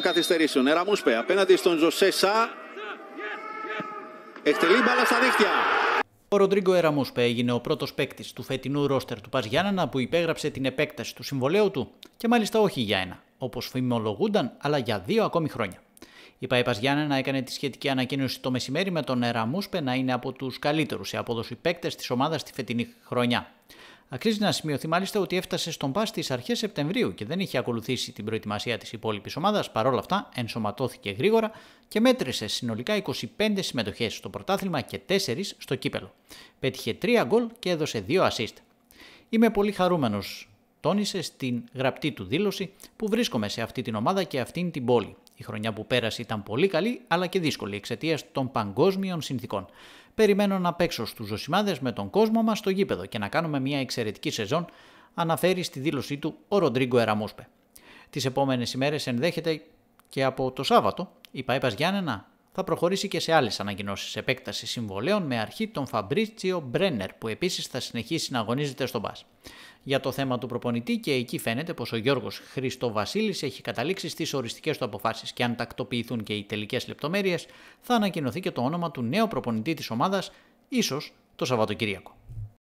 καθυστερήσεων. Εραμούσπε απέναντι στον Σα. Εκτελεί μπάλα στα δίχτυα. Ο Ροντρίγκο Εραμούσπε έγινε ο πρώτος παίκτης του φετινού ρόστερ του Παζιάννα που υπέγραψε την επέκταση του συμβολέου του και μάλιστα όχι για ένα, όπως φημολογούνταν, αλλά για δύο ακόμη χρόνια. Η ΠΑΕ Παζιάννα έκανε τη σχετική ανακοίνωση το μεσημέρι με τον Εραμούσπε να είναι από τους καλύτερους σε απόδοση παίκτες της ομάδας τη φετινή χρονιά. Αξίζει να σημειωθεί μάλιστα ότι έφτασε στον Πα στις αρχές Σεπτεμβρίου και δεν είχε ακολουθήσει την προετοιμασία της υπόλοιπης ομάδας. Παρ' όλα αυτά, ενσωματώθηκε γρήγορα και μέτρησε συνολικά 25 συμμετοχές στο πρωτάθλημα και 4 στο κύπελο. Πέτυχε 3 γκολ και έδωσε 2 assist. Είμαι πολύ χαρούμενος, τόνισε στην γραπτή του δήλωση, που βρίσκομαι σε αυτή την ομάδα και αυτήν την πόλη. Η χρονιά που πέρασε ήταν πολύ καλή αλλά και δύσκολη εξαιτίας των παγκόσμιων συνθήκων. Περιμένω να παίξω στους ζωσιμάδες με τον κόσμο μας στο γήπεδο και να κάνουμε μια εξαιρετική σεζόν, αναφέρει στη δήλωσή του ο Ροντρίγκο Εραμόσπε. Τις επόμενες ημέρες ενδέχεται και από το Σάββατο η Παϊπας Γιάννενα θα προχωρήσει και σε άλλες ανακοινώσεις επέκτασης συμβολέων με αρχή τον Φαμπρίτσιο Μπρένερ, που επίσης θα συνεχίσει να αγωνίζεται στον Μπα. Για το θέμα του προπονητή, και εκεί φαίνεται πως ο Γιώργος Χρήστο Βασίλη έχει καταλήξει στις οριστικές του αποφάσεις και αν τακτοποιηθούν και οι τελικές λεπτομέρειες, θα ανακοινωθεί και το όνομα του νέου προπονητή της ομάδας, ίσως το Σαββατοκύριακο.